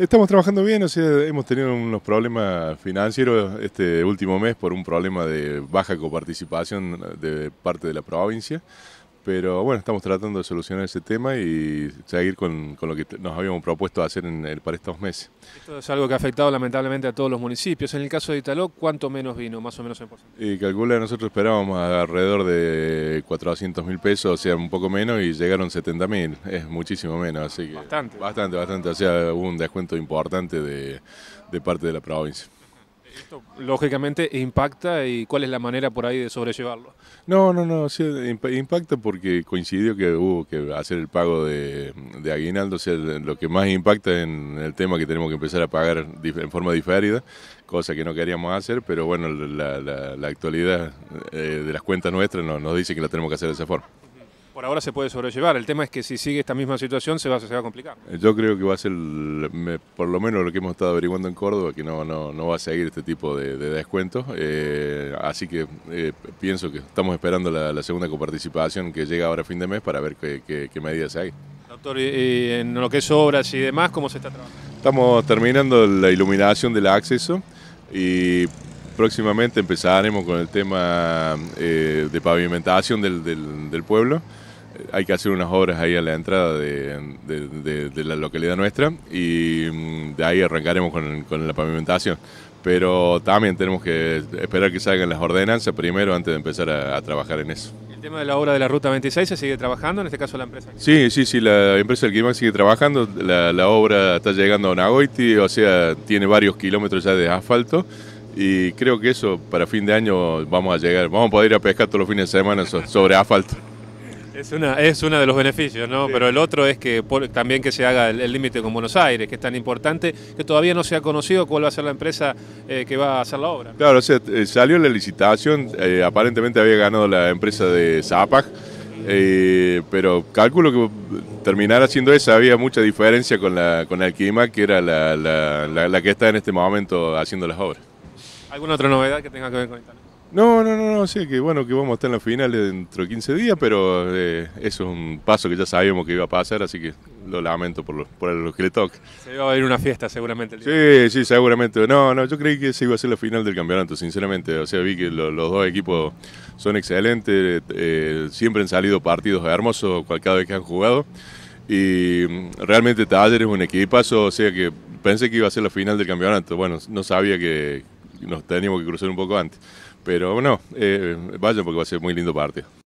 Estamos trabajando bien, o sea, hemos tenido unos problemas financieros este último mes por un problema de baja coparticipación de parte de la provincia, pero bueno, estamos tratando de solucionar ese tema y seguir con, lo que nos habíamos propuesto hacer en el, para estos meses. Esto es algo que ha afectado lamentablemente a todos los municipios. En el caso de Italo, ¿cuánto menos vino, más o menos en porcentaje? Y calcula, nosotros esperábamos alrededor de 400 mil pesos, o sea, un poco menos, y llegaron 70 mil. Es muchísimo menos, así que... Bastante. Bastante, bastante. O sea, hubo un descuento importante de parte de la provincia. Esto lógicamente impacta y cuál es la manera por ahí de sobrellevarlo. No, no, no, sí, impacta porque coincidió que hubo que hacer el pago de, aguinaldo, sea, lo que más impacta en el tema que tenemos que empezar a pagar en forma diferida, cosa que no queríamos hacer, pero bueno, la, la, actualidad eh, de las cuentas nuestras nos, nos dice que la tenemos que hacer de esa forma por ahora se puede sobrellevar. El tema es que si sigue esta misma situación se va, a complicar. Eh, yo creo que va a ser, por lo menos lo que hemos estado averiguando en Córdoba, que no, va a seguir este tipo de, descuentos. Eh, así que eh, pienso que estamos esperando la, segunda coparticipación que llega ahora a fin de mes para ver qué, medidas hay. Doctor, y en lo que es obras y demás, ¿cómo se está trabajando? Estamos terminando la iluminación del acceso y próximamente empezaremos con el tema de pavimentación del pueblo hay que hacer unas obras ahí a la entrada de, la localidad nuestra y mm, de ahí arrancaremos con, la pavimentación. Pero también tenemos que esperar que salgan las ordenanzas primero antes de empezar a, trabajar en eso. ¿El tema de la obra de la Ruta 26 se sigue trabajando, en este caso la empresa? Sí, sí, sí, la empresa del Quimán sigue trabajando, la, la obra está llegando a Nagoiti, o sea, tiene varios kilómetros ya de asfalto y creo que eso para fin de año vamos a llegar, vamos a poder ir a pescar todos los fines de semana sobre asfalto. Es, uno de los beneficios, ¿no? Pero el otro es que también que se haga el límite con Buenos Aires, que es tan importante, que todavía no se ha conocido cuál va a ser la empresa eh, que va a hacer la obra. Claro, eh, salió la licitación, eh, aparentemente había ganado la empresa de Zapag, pero cálculo que terminar haciendo esa había mucha diferencia con la con Alquima, que era la, que está en este momento haciendo las obras. ¿Alguna otra novedad que tenga que ver con no, no, no, no, sí, que bueno, que vamos a estar en la final dentro de 15 días, pero eh, eso es un paso que ya sabíamos que iba a pasar, así que lo lamento por, por los que le toca. Se iba a haber una fiesta seguramente. sí, sí, seguramente. No, no, yo creí que se iba a hacer la final del campeonato, sinceramente. O sea, vi que los dos equipos son excelentes, eh, siempre han salido partidos hermosos cada vez que han jugado. Y mm, realmente Taller es un equipazo, o sea que pensé que iba a ser la final del campeonato. Bueno, no sabía que, nos tenemos que cruzar un poco antes. Pero bueno, eh, vayan porque va a ser muy lindo partido.